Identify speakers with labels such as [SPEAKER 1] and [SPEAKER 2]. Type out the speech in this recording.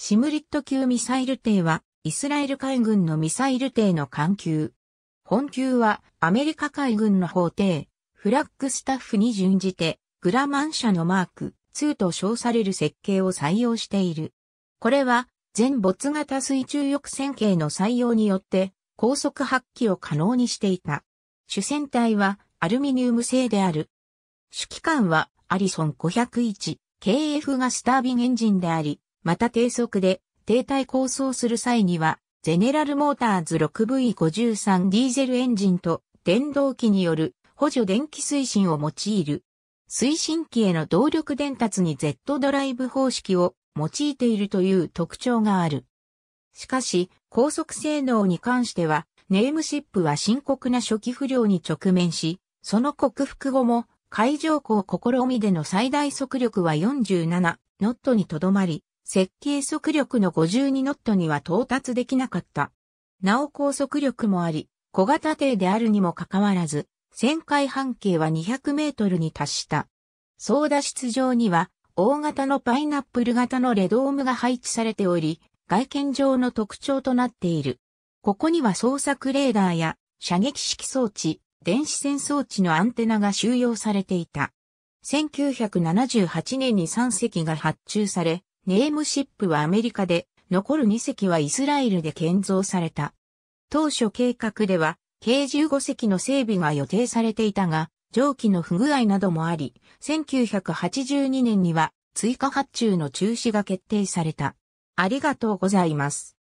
[SPEAKER 1] シムリット級ミサイル艇は、イスラエル海軍のミサイル艇の艦級。本級は、アメリカ海軍の法廷、フラッグスタッフに準じて、グラマン社のマーク2と称される設計を採用している。これは、全没型水中翼線形の採用によって、高速発揮を可能にしていた。主戦体は、アルミニウム製である。主機関は、アリソン501、KF がスタービンエンジンであり、また低速で停滞構想する際には、ゼネラルモーターズ 6V53 ディーゼルエンジンと電動機による補助電気推進を用いる。推進機への動力伝達に Z ドライブ方式を用いているという特徴がある。しかし、高速性能に関しては、ネームシップは深刻な初期不良に直面し、その克服後も、海上港試みでの最大速力は47ノットにとどまり、設計速力の52ノットには到達できなかった。なお高速力もあり、小型艇であるにもかかわらず、旋回半径は200メートルに達した。操舵室上には、大型のパイナップル型のレドームが配置されており、外見上の特徴となっている。ここには捜索レーダーや射撃式装置、電子戦装置のアンテナが収容されていた。1978年に3隻が発注され、ネームシップはアメリカで、残る2隻はイスラエルで建造された。当初計画では、計15隻の整備が予定されていたが、蒸気の不具合などもあり、1982年には追加発注の中止が決定された。ありがとうございます。